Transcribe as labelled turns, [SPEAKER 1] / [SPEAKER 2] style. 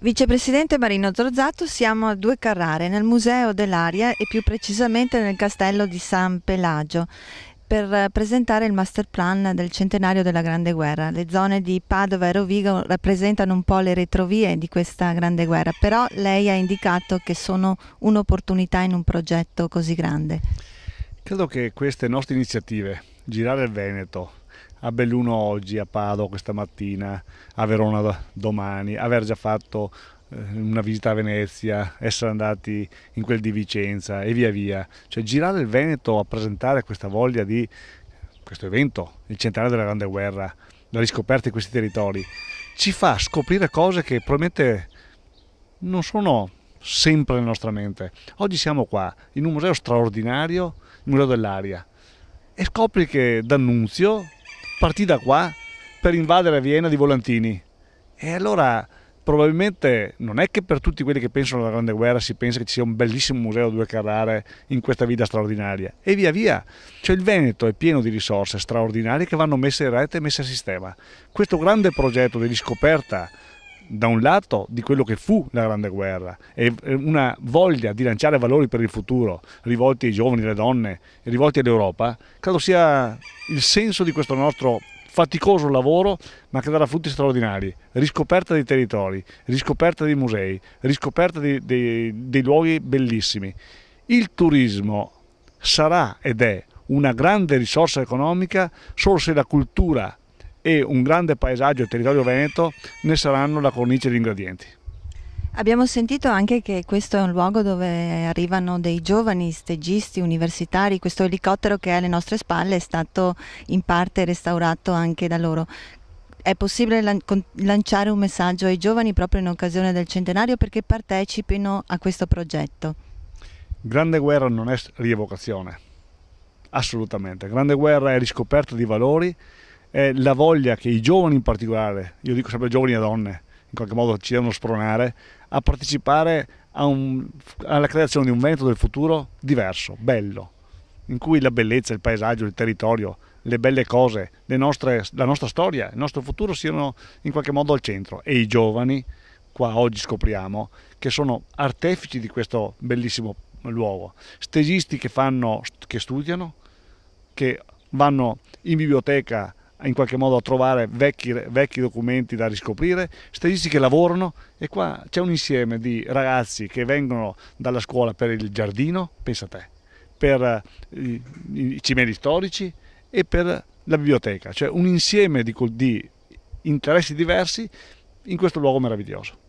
[SPEAKER 1] Vicepresidente Marino Zorzato, siamo a Due Carrare, nel Museo dell'Aria e più precisamente nel Castello di San Pelagio per presentare il master plan del centenario della Grande Guerra. Le zone di Padova e Rovigo rappresentano un po' le retrovie di questa Grande Guerra, però lei ha indicato che sono un'opportunità in un progetto così grande.
[SPEAKER 2] Credo che queste nostre iniziative, girare il Veneto, a Belluno oggi, a Padova questa mattina, a Verona domani, aver già fatto eh, una visita a Venezia, essere andati in quel di Vicenza e via via. Cioè girare il Veneto a presentare questa voglia di questo evento, il centenario della Grande Guerra, la riscoperta di questi territori, ci fa scoprire cose che probabilmente non sono sempre nella nostra mente. Oggi siamo qua, in un museo straordinario, il Museo dell'Aria, e scopri che D'Annunzio, partì da qua per invadere Vienna di volantini. E allora probabilmente non è che per tutti quelli che pensano alla Grande Guerra si pensa che ci sia un bellissimo museo a due carrare in questa vita straordinaria. E via via. Cioè il Veneto è pieno di risorse straordinarie che vanno messe in rete e messe a sistema. Questo grande progetto di riscoperta da un lato di quello che fu la Grande Guerra e una voglia di lanciare valori per il futuro rivolti ai giovani, alle donne, rivolti all'Europa, credo sia il senso di questo nostro faticoso lavoro ma che darà frutti straordinari, riscoperta dei territori, riscoperta dei musei, riscoperta di, di, dei luoghi bellissimi. Il turismo sarà ed è una grande risorsa economica solo se la cultura e un grande paesaggio e territorio veneto ne saranno la cornice di ingredienti.
[SPEAKER 1] Abbiamo sentito anche che questo è un luogo dove arrivano dei giovani steggisti universitari, questo elicottero che è alle nostre spalle è stato in parte restaurato anche da loro. È possibile lanciare un messaggio ai giovani proprio in occasione del centenario perché partecipino a questo progetto?
[SPEAKER 2] Grande guerra non è rievocazione, assolutamente. Grande guerra è riscoperta di valori, è la voglia che i giovani in particolare, io dico sempre giovani e donne, in qualche modo ci devono spronare a partecipare a un, alla creazione di un Veneto del futuro diverso, bello, in cui la bellezza, il paesaggio, il territorio, le belle cose, le nostre, la nostra storia, il nostro futuro siano in qualche modo al centro e i giovani, qua oggi scopriamo, che sono artefici di questo bellissimo luogo, stesisti che, fanno, che studiano, che vanno in biblioteca in qualche modo a trovare vecchi, vecchi, documenti da riscoprire, stagisti che lavorano e qua c'è un insieme di ragazzi che vengono dalla scuola per il giardino, pensa a te, per eh, i cimeli storici e per la biblioteca, cioè un insieme di, di interessi diversi in questo luogo meraviglioso.